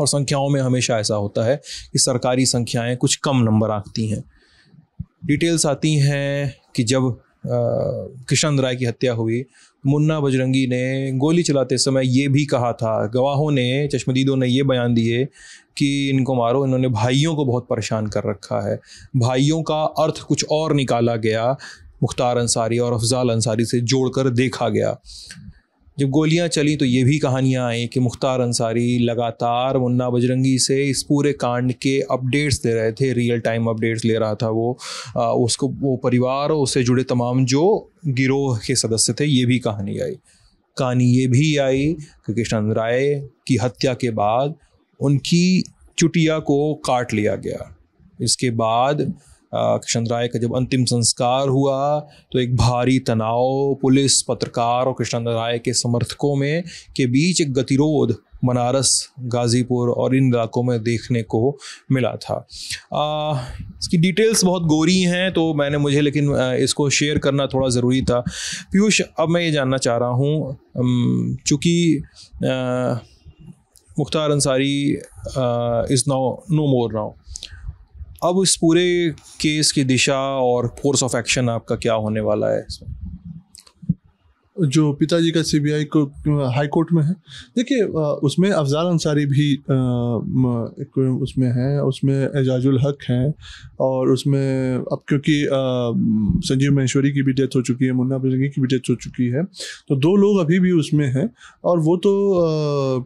और संख्याओं में हमेशा ऐसा होता है कि सरकारी संख्याएं कुछ कम नंबर आती हैं डिटेल्स आती हैं कि जब किशन राय की हत्या हुई मुन्ना बजरंगी ने गोली चलाते समय ये भी कहा था गवाहों ने चश्मदीदों ने ये बयान दिए कि इनको मारो इन्होंने भाइयों को बहुत परेशान कर रखा है भाइयों का अर्थ कुछ और निकाला गया मुख्तार अंसारी और अफजाल अंसारी से जोड़कर देखा गया जब गोलियां चली तो ये भी कहानियां आई कि मुख्तार अंसारी लगातार मुन्ना बजरंगी से इस पूरे कांड के अपडेट्स दे रहे थे रियल टाइम अपडेट्स ले रहा था वो आ, उसको वो परिवार और उससे जुड़े तमाम जो गिरोह के सदस्य थे ये भी कहानी आई कहानी ये भी आई कि कृष्ण राय की हत्या के बाद उनकी चुटिया को काट लिया गया इसके बाद कृष्ण राय का जब अंतिम संस्कार हुआ तो एक भारी तनाव पुलिस पत्रकार और कृष्ण राय के समर्थकों में के बीच एक गतिरोध बनारस गाजीपुर और इन इलाकों में देखने को मिला था आ, इसकी डिटेल्स बहुत गोरी हैं तो मैंने मुझे लेकिन इसको शेयर करना थोड़ा ज़रूरी था पीयूष अब मैं ये जानना चाह रहा हूँ चूँकि Mukhtar Ansari is now no more now अब इस पूरे केस की दिशा और कोर्स ऑफ एक्शन आपका क्या होने वाला है इसमें जो पिताजी का सीबीआई को हाई कोर्ट में है देखिए उसमें अफजाल अंसारी भी उसमें हैं उसमें एजाजुल हक हैं और उसमें अब क्योंकि संजीव महेश्वरी की भी डेथ हो चुकी है मुन्ना बजरंगी की भी डेथ हो चुकी है तो दो लोग अभी भी उसमें हैं और वो तो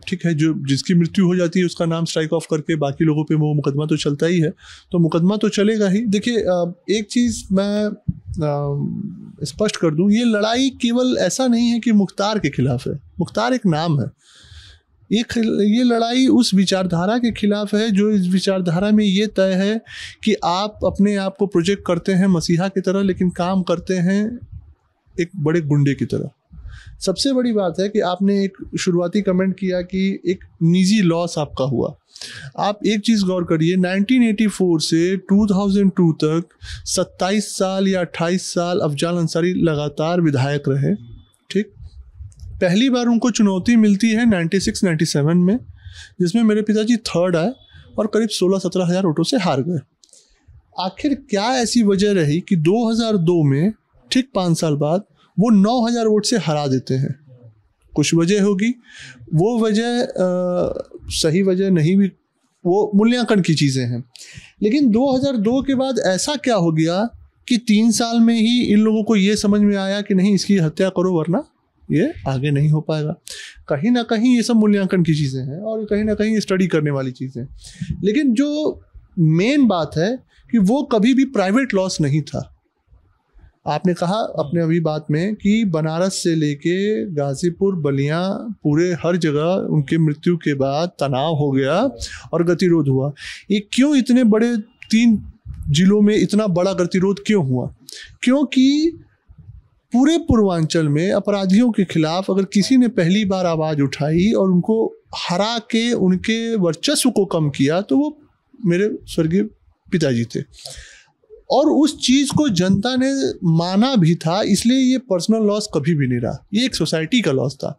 ठीक है जो जिसकी मृत्यु हो जाती है उसका नाम स्ट्राइक ऑफ करके बाकी लोगों पर वो मुकदमा तो चलता ही है तो मुकदमा तो चलेगा ही देखिए एक चीज़ मैं स्पष्ट कर दूं ये लड़ाई केवल ऐसा नहीं है कि मुख्तार के खिलाफ है मुख्तार एक नाम है ये ये लड़ाई उस विचारधारा के खिलाफ है जो इस विचारधारा में ये तय है कि आप अपने आप को प्रोजेक्ट करते हैं मसीहा की तरह लेकिन काम करते हैं एक बड़े गुंडे की तरह सबसे बड़ी बात है कि आपने एक शुरुआती कमेंट किया कि एक निजी लॉस आपका हुआ आप एक चीज़ गौर करिए 1984 से 2002 तक 27 साल या 28 साल अफजाल अंसारी लगातार विधायक रहे ठीक पहली बार उनको चुनौती मिलती है 96 97 में जिसमें मेरे पिताजी थर्ड आए और करीब सोलह सत्रह हज़ार वोटों से हार गए आखिर क्या ऐसी वजह रही कि 2002 में ठीक पाँच साल बाद वो 9000 वोट से हरा देते हैं कुछ वजह होगी वो वजह सही वजह नहीं भी वो मूल्यांकन की चीज़ें हैं लेकिन 2002 के बाद ऐसा क्या हो गया कि तीन साल में ही इन लोगों को ये समझ में आया कि नहीं इसकी हत्या करो वरना ये आगे नहीं हो पाएगा कहीं ना कहीं ये सब मूल्यांकन की चीज़ें हैं और कहीं ना कहीं स्टडी करने वाली चीज़ें लेकिन जो मेन बात है कि वो कभी भी प्राइवेट लॉस नहीं था आपने कहा अपने अभी बात में कि बनारस से लेके गाजीपुर बलिया पूरे हर जगह उनके मृत्यु के बाद तनाव हो गया और गतिरोध हुआ ये क्यों इतने बड़े तीन जिलों में इतना बड़ा गतिरोध क्यों हुआ क्योंकि पूरे पूर्वांचल में अपराधियों के खिलाफ अगर किसी ने पहली बार आवाज उठाई और उनको हरा के उनके वर्चस्व को कम किया तो वो मेरे स्वर्गीय पिताजी थे और उस चीज को जनता ने माना भी था इसलिए ये पर्सनल लॉस कभी भी नहीं रहा ये एक सोसाइटी का लॉस था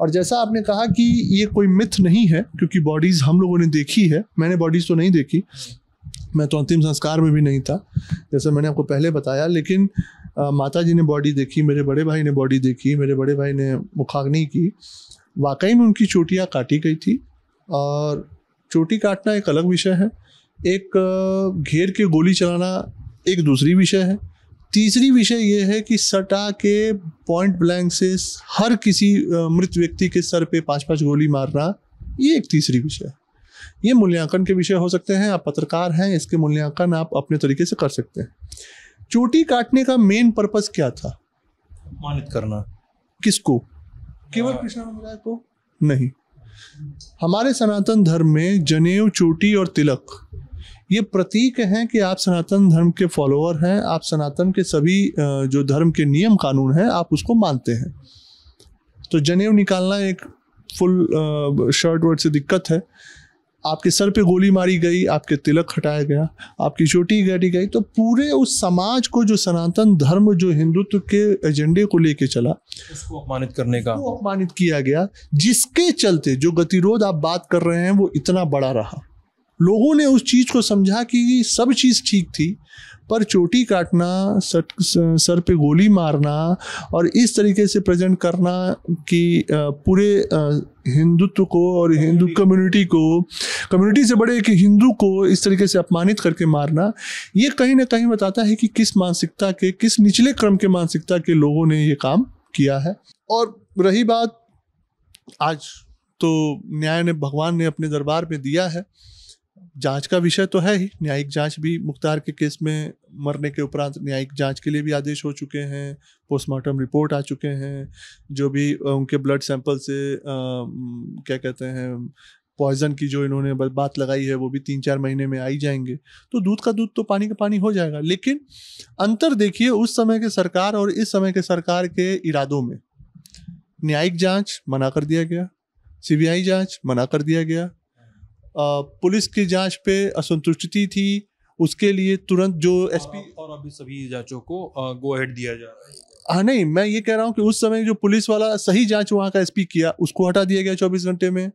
और जैसा आपने कहा कि ये कोई मिथ नहीं है क्योंकि बॉडीज हम लोगों ने देखी है मैंने बॉडीज तो नहीं देखी मैं तो अंतिम संस्कार में भी नहीं था जैसे मैंने आपको पहले बताया लेकिन आ, माता जी ने बॉडी देखी मेरे बड़े भाई ने बॉडी देखी मेरे बड़े भाई ने मुखाग्नि की वाकई में उनकी चोटियाँ काटी गई थी और चोटी काटना एक अलग विषय है एक घेर के गोली चलाना एक दूसरी विषय है तीसरी विषय ये है कि सटा के पॉइंट ब्लैंक से हर किसी मृत व्यक्ति के सर पे पांच पांच गोली मारना ये एक तीसरी विषय है ये मूल्यांकन के विषय हो सकते हैं आप पत्रकार हैं इसके मूल्यांकन आप अपने तरीके से कर सकते हैं चोटी काटने का मेन पर्पज क्या था मानित करना किसको केवल कृष्णा को नहीं हमारे सनातन धर्म में जनेव चोटी और तिलक ये प्रतीक हैं कि आप सनातन धर्म के फॉलोअर हैं आप सनातन के सभी जो धर्म के नियम कानून हैं आप उसको मानते हैं तो जनेव निकालना एक फुल शर्ट वर्ड से दिक्कत है आपके सर पे गोली मारी गई आपके तिलक हटाया गया आपकी चोटी गाड़ी गई तो पूरे उस समाज को जो सनातन धर्म जो हिंदुत्व के एजेंडे को लेके चला उसको अपमानित करने का अपमानित किया गया जिसके चलते जो गतिरोध आप बात कर रहे हैं वो इतना बड़ा रहा लोगों ने उस चीज़ को समझा कि सब चीज़ ठीक थी पर चोटी काटना सर सर पे गोली मारना और इस तरीके से प्रेजेंट करना कि पूरे हिंदुत्व को और हिंदू कम्युनिटी को कम्युनिटी से बड़े एक हिंदू को इस तरीके से अपमानित करके मारना ये कहीं ना कहीं बताता है कि किस मानसिकता के किस निचले क्रम के मानसिकता के लोगों ने ये काम किया है और रही बात आज तो न्याय ने भगवान ने अपने दरबार में दिया है जांच का विषय तो है ही न्यायिक जांच भी मुख्तार के केस में मरने के उपरांत न्यायिक जांच के लिए भी आदेश हो चुके हैं पोस्टमार्टम रिपोर्ट आ चुके हैं जो भी उनके ब्लड सैंपल से आ, क्या कहते हैं पॉइजन की जो इन्होंने बात लगाई है वो भी तीन चार महीने में आई जाएंगे तो दूध का दूध तो पानी का पानी हो जाएगा लेकिन अंतर देखिए उस समय के सरकार और इस समय के सरकार के इरादों में न्यायिक जांच मना कर दिया गया सीबीआई जांच मना कर दिया गया पुलिस की जांच पे असंतुष्टि थी उसके लिए तुरंत जो एसपी हाँ, और अभी सभी जांचों को गो हेड दिया जा रहा है हाँ नहीं मैं ये कह रहा हूँ कि उस समय जो पुलिस वाला सही जांच वहाँ का एसपी किया उसको हटा दिया गया चौबीस घंटे में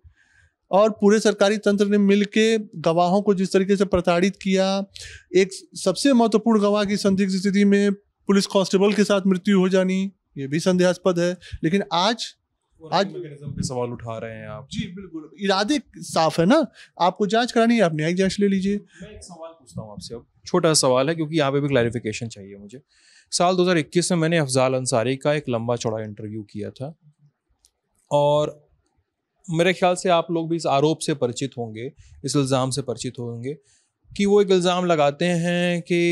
और पूरे सरकारी तंत्र ने के गवाहों को जिस तरीके से प्रताड़ित किया एक सबसे महत्वपूर्ण गवाह की संदिग्ध स्थिति में पुलिस कांस्टेबल के साथ मृत्यु हो जानी ये भी संदेहास्पद है लेकिन आज आज पे सवाल उठा रहे हैं आप जी बिल्कुल इरादे साफ है ना आपको जांच करानी है आप न्यायिक जांच ले लीजिए मैं एक सवाल पूछता हूँ आपसे अब छोटा सवाल है क्योंकि यहाँ पे भी क्लैरिफिकेशन चाहिए मुझे साल 2021 में मैंने अफजाल अंसारी का एक लंबा चौड़ा इंटरव्यू किया था और मेरे ख्याल से आप लोग भी इस आरोप से परिचित होंगे इस इल्ज़ाम से परिचित होंगे कि वो एक इल्ज़ाम लगाते हैं कि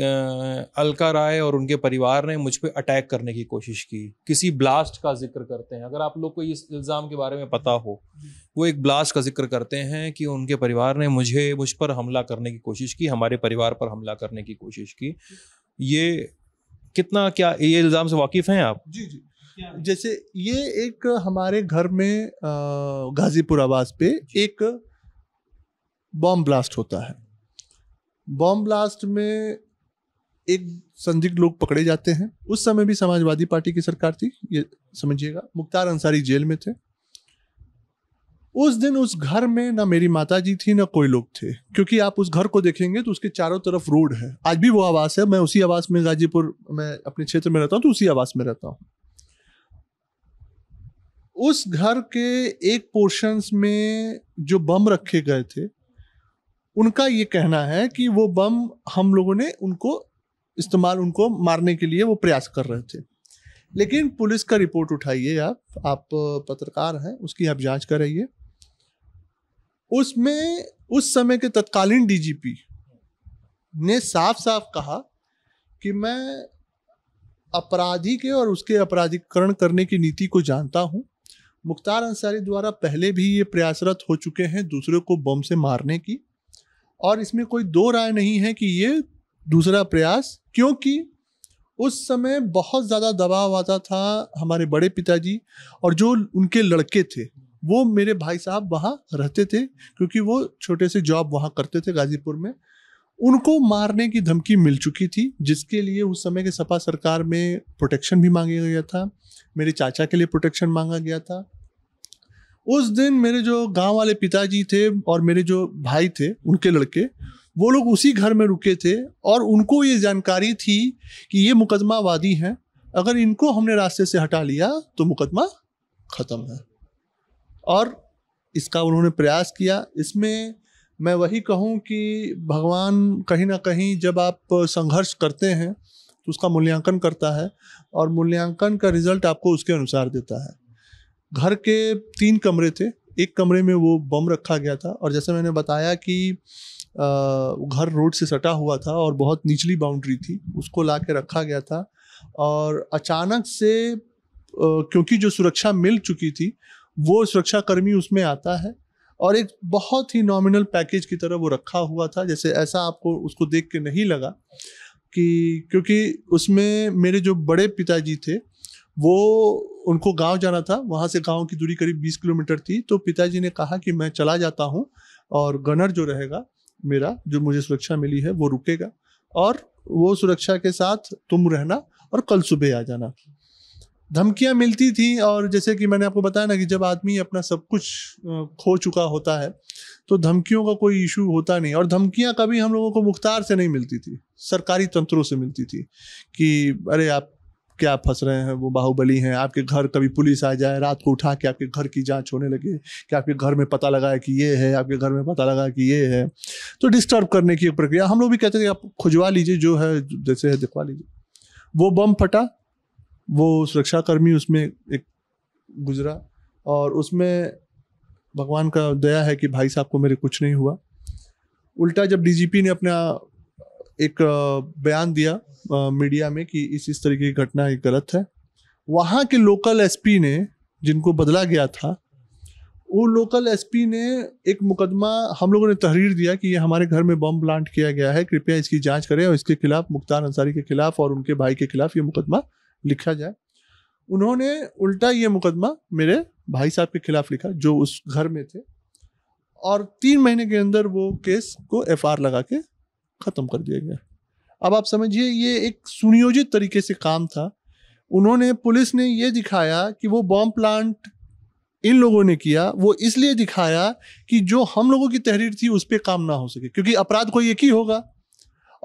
अलका राय और उनके परिवार ने मुझ पर अटैक करने की कोशिश की किसी ब्लास्ट का जिक्र करते हैं अगर आप लोग को इस इल्ज़ाम के बारे में पता हो वो एक ब्लास्ट का जिक्र करते हैं कि उनके परिवार ने मुझे मुझ पर हमला करने की कोशिश की हमारे परिवार पर हमला करने की कोशिश की ये कितना क्या ये इल्ज़ाम से वाकिफ़ हैं आप जी जी जैसे ये एक हमारे घर में गाजीपुर आवास पे एक बॉम्ब ब्लास्ट होता है बॉम्ब ब्लास्ट में एक संदिग्ध लोग पकड़े जाते हैं उस समय भी समाजवादी पार्टी की सरकार थी ये समझिएगा मुख्तार अंसारी जेल में थे उस दिन उस घर में ना मेरी माता जी थी ना कोई लोग थे क्योंकि आप उस घर को देखेंगे तो उसके चारों तरफ रोड है आज भी वो आवास है मैं उसी आवास में गाजीपुर मैं अपने क्षेत्र में रहता हूँ तो उसी आवास में रहता हूँ उस घर के एक पोर्शंस में जो बम रखे गए थे उनका ये कहना है कि वो बम हम लोगों ने उनको इस्तेमाल उनको मारने के लिए वो प्रयास कर रहे थे लेकिन पुलिस का रिपोर्ट उठाइए आप आप पत्रकार हैं उसकी आप जांच कराइए उसमें उस समय के तत्कालीन डीजीपी ने साफ साफ कहा कि मैं अपराधी के और उसके अपराधीकरण करने की नीति को जानता हूं मुख्तार अंसारी द्वारा पहले भी ये प्रयासरत हो चुके हैं दूसरे को बम से मारने की और इसमें कोई दो राय नहीं है कि ये दूसरा प्रयास क्योंकि उस समय बहुत ज़्यादा दबाव आता था हमारे बड़े पिताजी और जो उनके लड़के थे वो मेरे भाई साहब वहाँ रहते थे क्योंकि वो छोटे से जॉब वहाँ करते थे गाजीपुर में उनको मारने की धमकी मिल चुकी थी जिसके लिए उस समय के सपा सरकार में प्रोटेक्शन भी मांगा गया था मेरे चाचा के लिए प्रोटेक्शन मांगा गया था उस दिन मेरे जो गांव वाले पिताजी थे और मेरे जो भाई थे उनके लड़के वो लोग उसी घर में रुके थे और उनको ये जानकारी थी कि ये मुकदमा वादी हैं अगर इनको हमने रास्ते से हटा लिया तो मुकदमा ख़त्म है और इसका उन्होंने प्रयास किया इसमें मैं वही कहूँ कि भगवान कहीं ना कहीं जब आप संघर्ष करते हैं तो उसका मूल्यांकन करता है और मूल्यांकन का रिजल्ट आपको उसके अनुसार देता है घर के तीन कमरे थे एक कमरे में वो बम रखा गया था और जैसे मैंने बताया कि घर रोड से सटा हुआ था और बहुत निचली बाउंड्री थी उसको ला के रखा गया था और अचानक से क्योंकि जो सुरक्षा मिल चुकी थी वो सुरक्षाकर्मी उसमें आता है और एक बहुत ही नॉमिनल पैकेज की तरह वो रखा हुआ था जैसे ऐसा आपको उसको देख के नहीं लगा कि क्योंकि उसमें मेरे जो बड़े पिताजी थे वो उनको गांव जाना था वहाँ से गांव की दूरी करीब 20 किलोमीटर थी तो पिताजी ने कहा कि मैं चला जाता हूँ और गनर जो रहेगा मेरा जो मुझे सुरक्षा मिली है वो रुकेगा और वो सुरक्षा के साथ तुम रहना और कल सुबह आ जाना धमकियां मिलती थी और जैसे कि मैंने आपको बताया ना कि जब आदमी अपना सब कुछ खो चुका होता है तो धमकियों का कोई इशू होता नहीं और धमकियां कभी हम लोगों को मुख्तार से नहीं मिलती थी सरकारी तंत्रों से मिलती थी कि अरे आप क्या फंस रहे हैं वो बाहुबली हैं आपके घर कभी पुलिस आ जाए रात को उठा के आपके घर की जाँच होने लगे कि आपके घर में पता लगा है कि ये है आपके घर में पता लगा कि ये है तो डिस्टर्ब करने की एक प्रक्रिया हम लोग भी कहते थे आप खुजवा लीजिए जो है जैसे है दिखवा लीजिए वो बम फटा वो सुरक्षाकर्मी उसमें एक गुजरा और उसमें भगवान का दया है कि भाई साहब को मेरे कुछ नहीं हुआ उल्टा जब डीजीपी ने अपना एक बयान दिया मीडिया में कि इस इस तरीके की घटना एक गलत है वहाँ के लोकल एसपी ने जिनको बदला गया था वो लोकल एसपी ने एक मुकदमा हम लोगों ने तहरीर दिया कि ये हमारे घर में बम प्लांट किया गया है कृपया इसकी जांच करें और इसके खिलाफ मुख्तार अंसारी के खिलाफ और उनके भाई के खिलाफ ये मुकदमा लिखा जाए उन्होंने उल्टा ये मुकदमा मेरे भाई साहब के खिलाफ लिखा जो उस घर में थे और तीन महीने के अंदर वो केस को एफ लगा के ख़त्म कर दिया गया अब आप समझिए ये एक सुनियोजित तरीके से काम था उन्होंने पुलिस ने ये दिखाया कि वो बॉम्ब प्लांट इन लोगों ने किया वो इसलिए दिखाया कि जो हम लोगों की तहरीर थी उस पर काम ना हो सके क्योंकि अपराध कोई एक ही होगा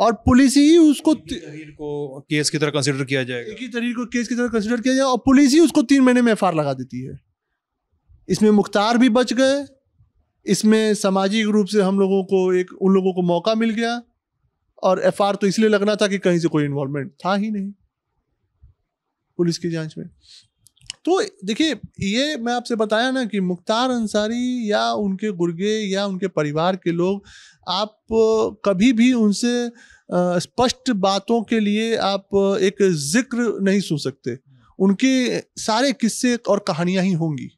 और पुलिस ही उसको तहरीर को केस की तरह कंसिडर किया जाएगा एक ही तहरीर को केस की तरह कंसिडर किया जाए और पुलिस ही उसको तीन महीने में एफ लगा देती है इसमें मुख्तार भी बच गए इसमें सामाजिक रूप से हम लोगों को एक उन लोगों को मौका मिल गया और एफ तो इसलिए लग रहा था कि कहीं से कोई इन्वॉल्वमेंट था ही नहीं पुलिस की जांच में तो देखिए ये मैं आपसे बताया ना कि मुख्तार अंसारी या उनके गुर्गे या उनके परिवार के लोग आप कभी भी उनसे स्पष्ट बातों के लिए आप एक जिक्र नहीं सुन सकते उनके सारे किस्से और कहानियां ही होंगी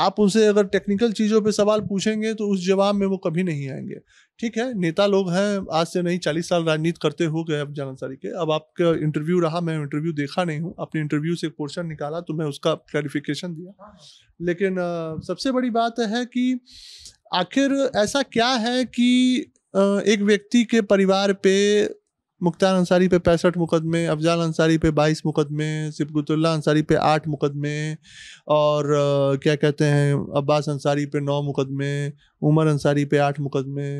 आप उनसे अगर टेक्निकल चीज़ों पे सवाल पूछेंगे तो उस जवाब में वो कभी नहीं आएंगे ठीक है नेता लोग हैं आज से नहीं चालीस साल राजनीति करते हो गए अब जानसारी के अब आपका इंटरव्यू रहा मैं इंटरव्यू देखा नहीं हूँ अपने इंटरव्यू से पोर्शन निकाला तो मैं उसका क्लैरिफिकेशन दिया लेकिन सबसे बड़ी बात है कि आखिर ऐसा क्या है कि एक व्यक्ति के परिवार पे मुख्तार अंसारी पे पैंसठ मुकदमे अफजाल अंसारी पे बाईस मुकदमे सिपकुतुल्ला अंसारी पे आठ मुकदमे और क्या कहते हैं अब्बास अंसारी पे नौ मुकदमे उमर अंसारी पे आठ मुकदमे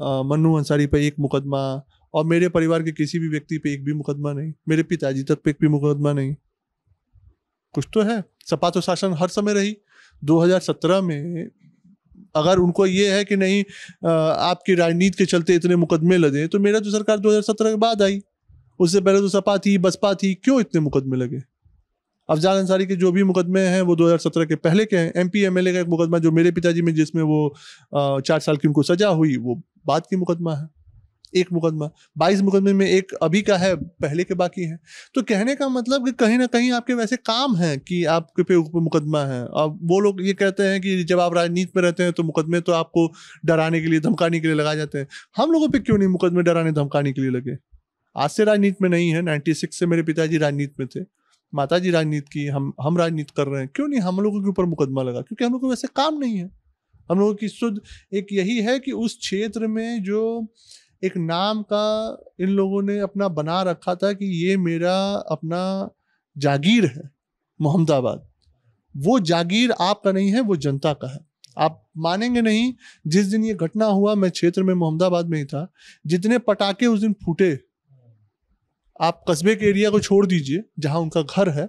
मन्नू अंसारी पर एक मुकदमा और मेरे परिवार के किसी भी व्यक्ति पे एक भी मुकदमा नहीं मेरे पिताजी तक पे एक भी मुकदमा नहीं कुछ तो है सपा तो शासन हर समय रही 2017 में अगर उनको ये है कि नहीं आपकी राजनीति के चलते इतने मुकदमे लगे तो मेरा तो सरकार 2017 के बाद आई उससे पहले तो सपा थी बसपा थी क्यों इतने मुकदमे लगे अफजाल अंसारी के जो भी मुकदमे हैं वो 2017 के पहले के हैं M M P L A का एक मुकदमा जो मेरे पिताजी में जिसमें वो चार साल की उनको सजा हुई वो बाद की मुकदमा है एक मुकदमा बाईस मुकदमे में एक अभी का है पहले के बाकी हैं तो कहने का मतलब कि कहीं ना कहीं आपके वैसे काम हैं कि आपके पे ऊपर मुकदमा है अब वो लोग ये कहते हैं कि जब आप राजनीति में रहते हैं तो मुकदमे तो आपको डराने के लिए धमकाने के लिए लगाए जाते हैं हम लोगों पर क्यों नहीं मुकदमे डराने धमकाने के लिए लगे आज से राजनीति में नहीं है नाइन्टी सिक्स से मेरे पिताजी राजनीति में थे माता जी राजनीति की हम हम राजनीति कर रहे हैं क्यों नहीं हम लोगों के ऊपर मुकदमा लगा क्योंकि हम लोग को वैसे काम नहीं है हम लोगों की शुद्ध एक यही है कि उस क्षेत्र में जो एक नाम का इन लोगों ने अपना बना रखा था कि ये मेरा अपना जागीर है मोहम्मदाबाद वो जागीर आपका नहीं है वो जनता का है आप मानेंगे नहीं जिस दिन ये घटना हुआ मैं क्षेत्र में मोहम्मदाबाद में ही था जितने पटाखे उस दिन फूटे आप कस्बे के एरिया को छोड़ दीजिए जहाँ उनका घर है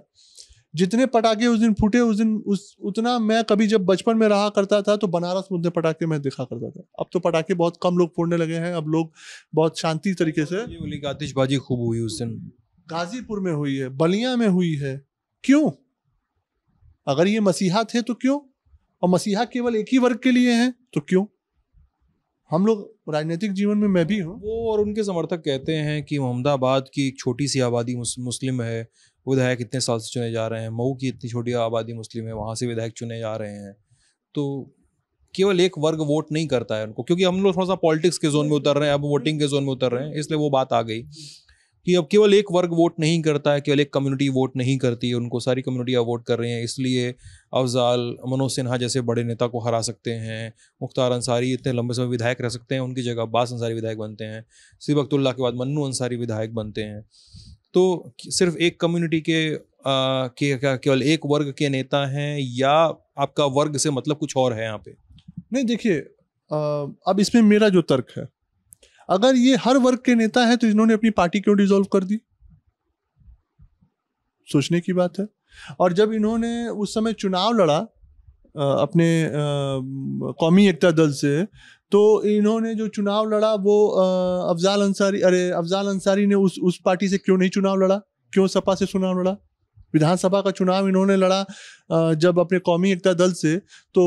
जितने पटाखे उस दिन फूटे उस दिन उस उतना मैं कभी जब बचपन में रहा करता था तो बनारस में उतने पटाखे मैं देखा करता था अब तो पटाखे बहुत कम लोग फोड़ने लगे हैं अब लोग बहुत शांति तरीके से आतिशबाजी खूब हुई उस दिन गाजीपुर में हुई है बलिया में हुई है क्यों अगर ये मसीहा थे तो क्यों और मसीहा केवल एक ही वर्ग के लिए हैं तो क्यों हम लोग राजनीतिक जीवन में मैं भी हूँ वो और उनके समर्थक कहते हैं कि अहमदाबाद की एक छोटी सी आबादी मुस्लिम है विधायक इतने साल से चुने जा रहे हैं मऊ की इतनी छोटी आबादी मुस्लिम है वहाँ से विधायक चुने जा रहे हैं तो केवल एक वर्ग वोट नहीं करता है उनको क्योंकि हम लोग थोड़ा सा पॉलिटिक्स के जोन में उतर रहे हैं अब वोटिंग के जोन में उतर रहे हैं इसलिए वो बात आ गई कि अब केवल एक वर्ग वोट नहीं करता है केवल एक कम्युनिटी वोट नहीं करती है उनको सारी कम्युनिटियाँ वोट कर रही हैं इसलिए अफजाल मनोज सिन्हा जैसे बड़े नेता को हरा सकते हैं मुख्तार अंसारी इतने लंबे समय विधायक रह सकते हैं उनकी जगह अब्बास अंसारी विधायक बनते हैं अक्तुल्ला के बाद मन्नू अंसारी विधायक बनते हैं तो सिर्फ एक कम्युनिटी के क्या के केवल एक वर्ग के नेता हैं या आपका वर्ग से मतलब कुछ और है यहाँ पे नहीं देखिए अब इसमें मेरा जो तर्क है अगर ये हर वर्ग के नेता है तो इन्होंने अपनी पार्टी क्यों डिजोल्व कर दी सोचने की बात है और जब इन्होंने उस समय चुनाव लड़ा अपने कौमी एकता दल से तो इन्होंने जो चुनाव लड़ा वो अफजाल अंसारी अरे अफजाल अंसारी ने उस उस पार्टी से क्यों नहीं चुनाव लड़ा क्यों सपा से चुनाव लड़ा विधानसभा का चुनाव इन्होंने लड़ा जब अपने कौमी एकता दल से तो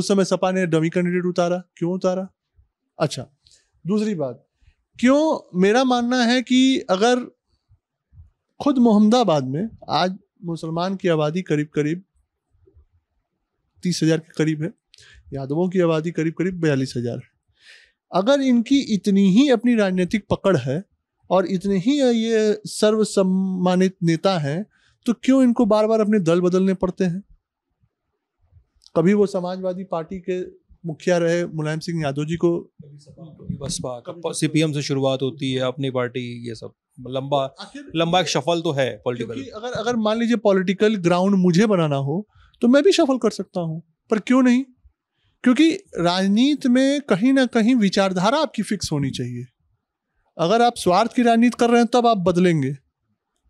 उस समय सपा ने डमी कैंडिडेट उतारा क्यों उतारा अच्छा दूसरी बात क्यों मेरा मानना है कि अगर खुद मोहम्मदाबाद में आज मुसलमान की आबादी करीब करीब तीस हजार के करीब है यादवों की आबादी करीब करीब बयालीस हजार है अगर इनकी इतनी ही अपनी राजनीतिक पकड़ है और इतने ही ये सर्वसम्मानित नेता हैं तो क्यों इनको बार बार अपने दल बदलने पड़ते हैं कभी वो समाजवादी पार्टी के मुखिया रहे मुलायम सिंह यादव जी को बसपा सीपीएम से शुरुआत होती है अपनी पार्टी ये सब लंबा लंबा एक शफल तो है पॉलिटिकल अगर अगर मान लीजिए पॉलिटिकल ग्राउंड मुझे बनाना हो तो मैं भी शफल कर सकता हूँ पर क्यों नहीं क्योंकि राजनीति में कहीं ना कहीं विचारधारा आपकी फिक्स होनी चाहिए अगर आप स्वार्थ की राजनीति कर रहे हैं तब आप बदलेंगे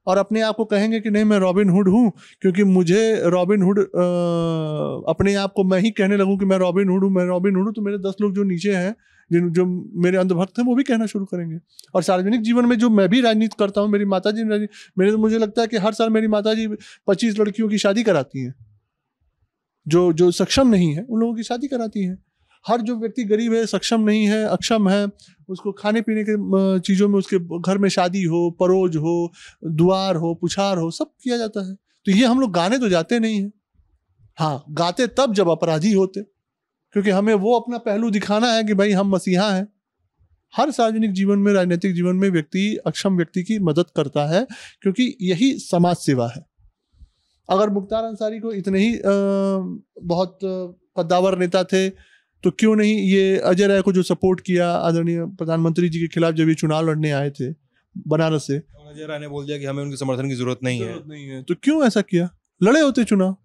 और अपने आप को कहेंगे कि नहीं मैं रॉबिन हुड हूँ क्योंकि मुझे रॉबिन हुड अपने आप को मैं ही कहने लगूँ कि मैं रॉबिन हुड हूँ मैं रॉबिन हुड हूँ तो मेरे दस लोग जो नीचे हैं जिन जो मेरे अंधभक्त हैं वो भी कहना शुरू करेंगे और सार्वजनिक जीवन में जो मैं भी राजनीति करता हूँ मेरी माता जी मेरे तो मुझे लगता है कि हर साल मेरी माता जी पच्चीस लड़कियों की शादी कराती हैं जो जो सक्षम नहीं है उन लोगों की शादी कराती हैं हर जो व्यक्ति गरीब है सक्षम नहीं है अक्षम है उसको खाने पीने के चीज़ों में उसके घर में शादी हो परोज हो दुआर हो पुछार हो सब किया जाता है तो ये हम लोग गाने तो जाते नहीं हैं हाँ गाते तब जब अपराधी होते क्योंकि हमें वो अपना पहलू दिखाना है कि भाई हम मसीहा हैं हर सार्वजनिक जीवन में राजनीतिक जीवन में व्यक्ति अक्षम व्यक्ति की मदद करता है क्योंकि यही समाज सेवा है अगर मुख्तार अंसारी को इतने ही बहुत कद्दावर नेता थे तो क्यों नहीं ये अजय राय को जो सपोर्ट किया आदरणीय प्रधानमंत्री जी के खिलाफ जब ये चुनाव लड़ने आए थे बनारस से अजय राय ने बोल दिया कि हमें उनके समर्थन की जरूरत नहीं है नहीं है तो क्यों ऐसा किया लड़े होते चुनाव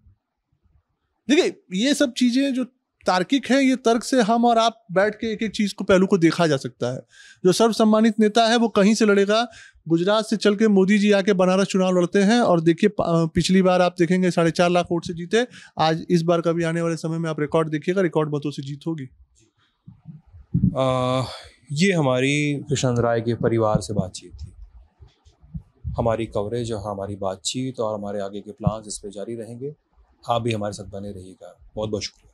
देखिए ये सब चीजें जो तार्किक है ये तर्क से हम और आप बैठ के एक एक चीज को पहलू को देखा जा सकता है जो सर्वसम्मानित नेता है वो कहीं से लड़ेगा गुजरात से चल के मोदी जी आके बनारस चुनाव लड़ते हैं और देखिए पिछली बार आप देखेंगे साढ़े चार लाख वोट से जीते आज इस बार का भी आने वाले समय में आप रिकॉर्ड देखिएगा रिकॉर्ड मतों से जीत होगी ये हमारी कृष्ण राय के परिवार से बातचीत थी हमारी कवरेज और हमारी बातचीत और हमारे आगे के प्लान्स इस पर जारी रहेंगे आप भी हमारे साथ बने रहिएगा बहुत बहुत शुक्रिया